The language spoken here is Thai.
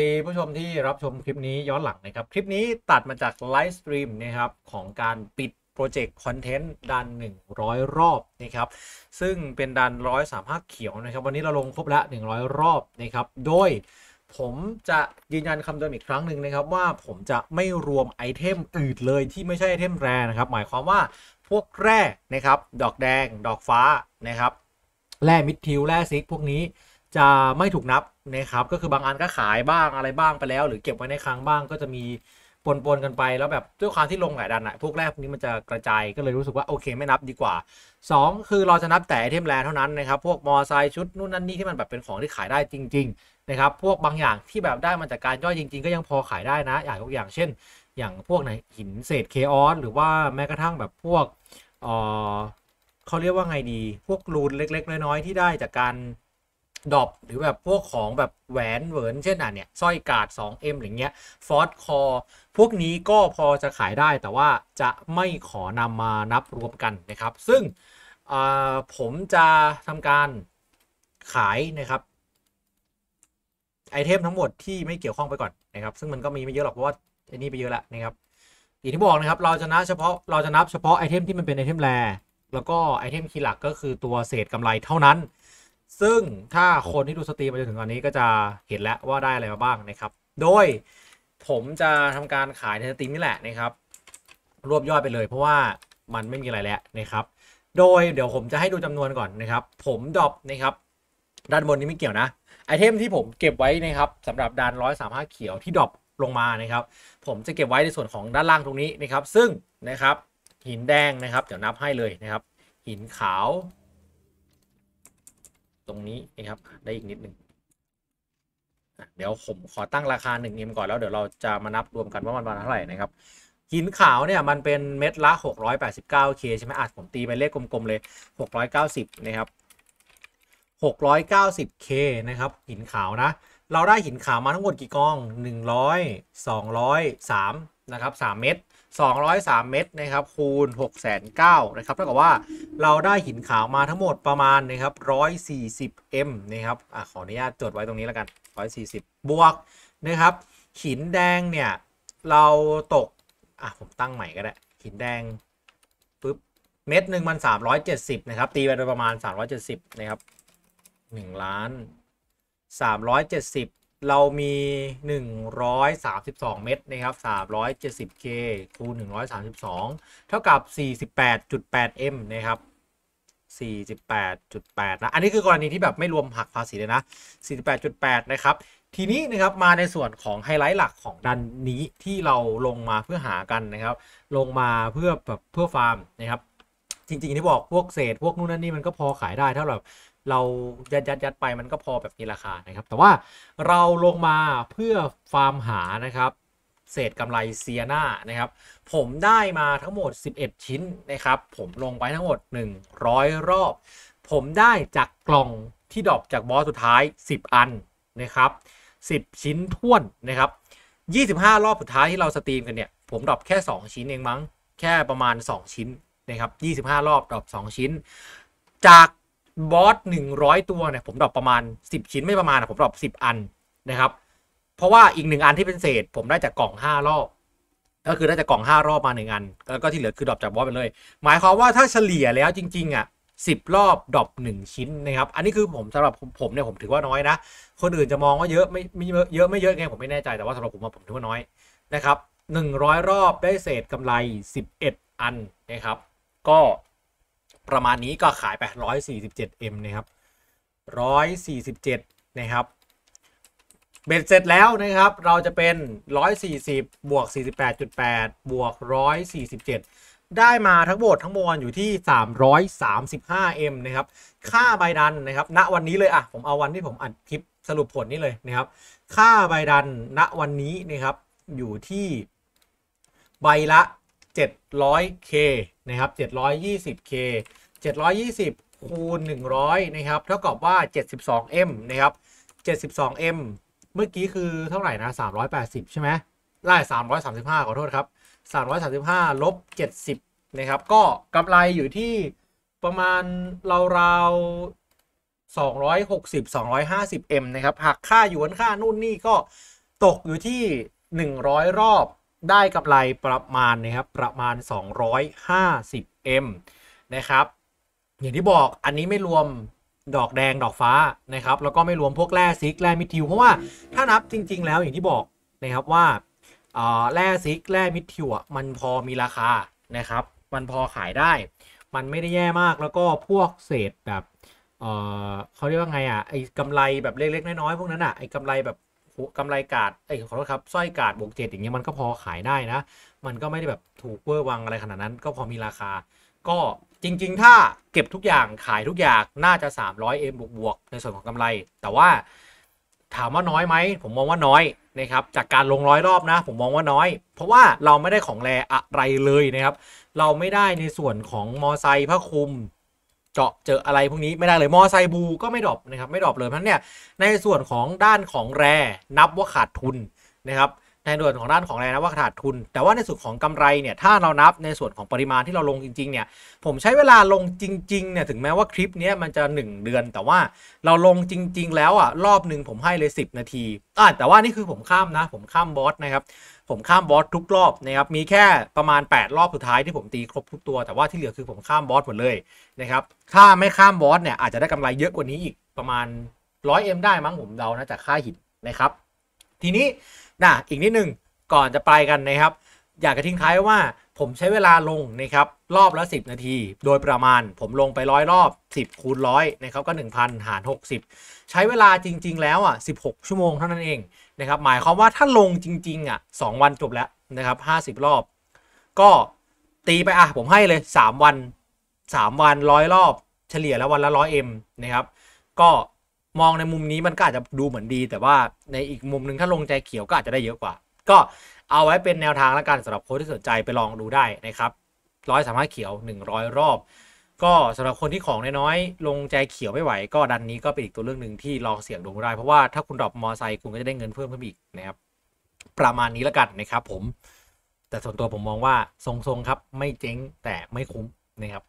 ดี ผู้ชมที่รับชมคลิปนี้ย้อนหลัง นะครับ คลิปนี้ตัดมาจากไลฟ์สตรีมนะครับ ของการปิดโปรเจกต์คอนเทนต์ดัน 100 รอบ นะครับ ซึ่งเป็นดันร้อยสามห้าเขียว นะครับ วันนี้เราลง ครบละ 100 รอบ นะครับ โดยผมจะยืนยันคำเดิมอีกครั้งหนึ่งนะครับ ว่าผมจะไม่รวม ไอเทมอื่นเลยที่ไม่ใช่ ไอเทมแรนะครับหมายความว่าพวกแร่นะครับดอกแดงดอกฟ้านะครับแร่มิดทิวแร่ซิกพวกนี้จะไม่ถูกนับนะครับก็คือบางอันก็ขายบ้างอะไรบ้างไปแล้ว หรือเก็บไว้ในคลังบ้าง ก็จะมีปนปนกันไป แล้วแบบด้วยความที่ลงหลายดันอะพวกแรกพวกนี้มันจะกระจายก็เลยรู้สึกว่าโอเคไม่นับดีกว่า 2 คือเราจะนับแต่ไอเทมแรเท่านั้นนะครับ พวกมอไซ์ชุดนู่นนั่นนี่ที่มันแบบเป็นของที่ขายได้จริง ๆ นะครับ พวกบางอย่างที่แบบได้มาจากการย่อยจริง ๆก็ยังพอขายได้นะอย่างยกอย่างเช่น อย่างพวกไหนหินเศษเคออสหรือว่าแม้กระทั่งแบบพวกเออเขาเรียกว่าไงดี พวกรูนเล็ก ๆ น้อยๆที่ได้จากการดอปหรือแบบพวกของแบบ แหวนเหวินเช่นอ่ะเนี่ยสร้อย กาด 2M อย่างเงี้ยฟอสคอร์พวกนี้ก็พอจะขายได้แต่ว่าจะไม่ขอนำมานับรวมกันนะครับ ซึ่งผมจะทำการขายนะครับไอเทมทั้งหมดที่ไม่เกี่ยวข้องไปก่อนนะครับ ซึ่งมันก็มี ไม่ เยอะ หรอก เพราะว่าไอนี่ไปเยอะแล้วนะครับอย่างที่บอกนะครับเราจะนับเฉพาะเราจะนับเฉพาะไอเทมที่มันเป็นไอเทมแรแล้วก็ไอเทมคีย์หลักก็คือตัวเศษกำไรเท่านั้นซึ่งถ้าคนที่ ดูสตรีมมาจนถึงตอนนี้ก็จะเห็นแล้วว่าได้อะไรมาบ้างนะครับ โดย ผมจะทำการขายในสตรีมนี่แหละนะครับ รวบยอดไปเลยเพราะว่ามันไม่มีอะไรแล้วนะ ครับ โดยเดี๋ยวผมจะให้ดูจำนวนก่อนนะครับ ผมดรอปนะ ครับด้านบนนี้ ไม่เกี่ยวนะ ไอเทมที่ผมเก็บไว้นะครับสำหรับดานร้อยสามห้าเขียวที่ดรอปลงมานะครับ ผมจะเก็บไว้ในส่วนของด้านล่างตรงนี้นะครับ ซึ่งนะครับหินแดงนะครับเดี๋ยวนับให้เลยนะครับ หินขาวตรงนี้นะครับได้อีกนิด นึงเดี๋ยวผมขอตั้งราคา1 m ก่อนแล้วเดี๋ยว เราจะมานับรวมกันว่า มันวันเท่าไหร่นะ ครับ หินขาว เนี่ย มันเป็นเม็ดละ 689K ใช่ไหมอาจ ผม ตีเป็นเลขกลม ๆ เลย 690 นะครับ 690K นะครับ หินขาวนะ เราได้หินขาวมาทั้งหมดกี่กอง 100 200 3นะครับ3เม็ด203 เม็ดนะครับ คูณ 6 0 0 0นะครับเท่ากับว่าเราได้หินขาวมาทั้งหมดประมาณ นะครับ140 m นะครับอขออนุญาตจด ไว้ตรงนี้แล้วกัน 140 บวกนะครับ หินแดง เนี่ย เราตกอ่ะผม ตั้ง ใหม่ก็ได้ หินแดง ปึ๊บ เม็ดหนึ่งมัน370 นะครับ ตี ไปโดยประมาณ 370 นะครับ 1 ล้าน 370เรามี 132 เม็ดนะครับ 370k คูณ132 เท่ากับ 48.8m นะครับ 48.8 นะ อันนี้คือกรณีที่แบบไม่รวมหักภาษีเลยนะ 48.8 นะครับ ทีนี้นะครับ มาในส่วนของไฮไลท์หลักของดันนี้ที่เราลงมาเพื่อหากันนะครับ ลงมาเพื่อแบบเพื่อฟาร์มนะครับ จริง ๆ ที่บอกพวกเศษพวกนู่นนั่นนี่มันก็พอขายได้เท่าแบบเรา ยัดยัดยัดไปมันก็พอแบบมีราคา นะครับแต่ว่าเราลงมาเพื่อฟาร์มหานะครับ เศษกำไรเซียนานะครับ ผมได้มาทั้งหมด 11 ชิ้น นะครับ ผมลงไปทั้งหมด 100 รอบ ผมได้จากกล่องที่ดรอปจาก บอสสุดท้าย 10 อัน นะครับ 10 ชิ้นท้วน นะครับ 25 รอบสุดท้ายที่เราสตรีมกันเนี่ยผมดรอปแค่ 2 ชิ้นเองมั้งแค่ประมาณ 2 ชิ้นนะครับ25 รอบดรอป2ชิ้น จากบอสหนึ่งร้อยตัวเนี่ยผมดรอปประมาณสิบชิ้นไม่ประมาณนะผมดรอปสิบอันนะครับ เพราะว่าอีกหนึ่งอันที่เป็นเศษ ผมได้ จากกล่องห้ารอบ ก็คือได้จากกล่องห้ารอบมาหนึ่งอันแล้ว ก็ ที่เหลือคือดรอปจากบอสไปเลย หมาย ความ ว่าถ้าเฉลี่ยแล้วจริง ๆ อ่ะสิบรอบดรอปหนึ่งชิ้นนะครับ อันนี้คือผมสำหรับผมเนี่ยผมถือว่าน้อยนะ คนอื่นจะมองว่าเยอะไม่ไม่เยอะไม่เยอะไงผมไม่แน่ใจแต่ว่าสำหรับผมผมถือว่าน้อยนะครับหนึ่งร้อยรอบได้เศษกำไรสิบเอ็ดอันนะครับ ก็ประมาณนี้ก็ขายไป 147M นะครับ 147 นะครับ เบ็ดเสร็จแล้วนะครับ เราจะเป็น 140 บวก 48.8 บวก 147 ได้มาทั้งหมดทั้งมวลอยู่ที่ 335M นะครับ ค่าใบดันนะครับ ณ วันนี้เลยอ่ะผมเอาวันที่ผมอัดคลิปสรุปผลนี่เลยนะครับ ค่าใบดัน ณ วันนี้นะครับ อยู่ที่ ใบละ 700K นะครับ 720k 720 คูณ 100 นะครับ เท่ากับว่า 72m นะครับ 72m เมื่อกี้คือเท่าไหร่นะ 380 ใช่ไหมไล่335 ขอโทษครับ 335 ลบ 70 นะครับ ก็กำไรอยู่ที่ประมาณราวๆ260 250m นะครับ หักค่าหยวนค่านู่นนี่ก็ตกอยู่ที่ 100 รอบได้กำไรประมาณนะครับ ประมาณ 250M นะครับอย่างที่บอกอันนี้ไม่รวมดอกแดงดอกฟ้านะครับ แล้วก็ไม่รวมพวก แร่ซิกแร่มิทิวเพราะว่าถ้า นับ จริง ๆ แล้วอย่างที่บอกนะครับว่าแร่ซิกแร่มิทิวอ่ะมันพอมีราคานะครับ มันพอขายได้ มันไม่ได้แย่มากแล้วก็พวกเศษแบบเเขาเรียกว่าไงอ่ะไอ้กำไรแบบเล็กๆน้อยๆพวกนั้นอ่ะไอ้กำไรแบบกำไร กาด เอ้ยขอโทษครับสร้อยกาดบวกเจ็ดอย่างเงี้ยมันก็พอขายได้นะ มันก็ไม่ได้แบบถูกเวอร์วัง อะไรขนาด นั้น ก็พอมีราคา ก็จริง ๆ ถ้าเก็บทุกอย่างขายทุกอย่างน่าจะ300 m บวกบวก ในส่วนของ กำไร แต่ว่าถามว่าน้อยไหม ผม มองว่าน้อยนะครับ จากการลงร้อยรอบนะ ผมมองว่าน้อย เพราะว่าเราไม่ได้ของแรอะไรเลยนะครับ เราไม่ได้ในส่วนของมอไซค์ผ้าคลุมเจาะเจอ อะไรพวก นี้ไม่ได้เลยมอไซบูก็ไม่ดรอปนะครับไม่ดรอปเลยเพราะเนี่ย ในส่วนของด้านของแร่นับว่าขาดทุนนะครับในส่วนของด้านของแรงรนะว่าขาดทุน แต่ว่าในส่วนของกำไรเนี่ย ถ้าเรานับในส่วนของปริมาณที่เราลงจริงๆ เนี่ยผมใช้เวลาลงจริงๆเนี่ยถึงแม้ว่าคลิปนี้มันจะ 1 เดือน แต่ว่าเราลงจริงๆ แล้วอ่ะรอบหนึ่งผมให้เลย 10 นาทีอ่าแต่ว่านี่คือผมข้ามนะผมข้ามบอสนะครับผมข้ามบอสทุกรอบนะครับมีแค่ประมาณ 8รอบสุดท้ายที่ผมตีครบทุกตัว แต่ว่าที่เหลือคือผมข้ามบอสหมดเลยนะครับถ้าไม่ข้ามบอสเนี่ยอาจจะได้กำไรเยอะกว่านี้อีก ประมาณ1 0 0มได้มั้งผมเดานะจากค่าหินนะครับทีนี้นะอีกนิดนึง ก่อนจะ ไป กันนะครับ อยากจะทิ้งท้ายว่าผมใช้เวลาลงนะครับ รอบละ10 นาที โดยประมาณผมลงไปร้อยรอบ 10คูณร้อยนะ ครับ ก็1,000หาร60 ใช้เวลาจริง ๆ แล้วอ่ะ16 ชั่วโมงเท่านั้นเองนะครับหมายความว่าถ้าลงจริงๆอ่ะ2วันจบแล้วนะครับ50 รอบ ก็ตีไปอ่ะผมให้เลย 3 วัน3วันร้อยรอบเฉลี่ยแล้ววันละร้อยเอ็มนะครับก็มอง ในมุมนี้มัน ก็อาจจะดูเหมือนดี แต่ว่าในอีกมุมหนึ่งถ้าลงใจเขียวก็อาจจะได้เยอะกว่า ก็เอาไว้เป็นแนวทางแล้วกันสำหรับคนที่สน ใจไปลองดูได้นะครับร้อยสามารถเขียว 100 รอบ ก็สำหรับคนที่ของน้อยๆลงใจเขียวไม่ไหว ก็ดันนี้ก็เป็นอีกตัวเรื่องหนึ่งที่ลองเสี่ยงดูได้เพราะว่าถ้าคุณดรอปมอไซค์คุณก็จะได้เงินเพิ่มขึ้นอีกนะครับประมาณนี้แล้วกันนะครับผม แต่ส่วนตัวผมมองว่าทรงๆครับไม่เจ๊งแต่ไม่คุ้มนะครับ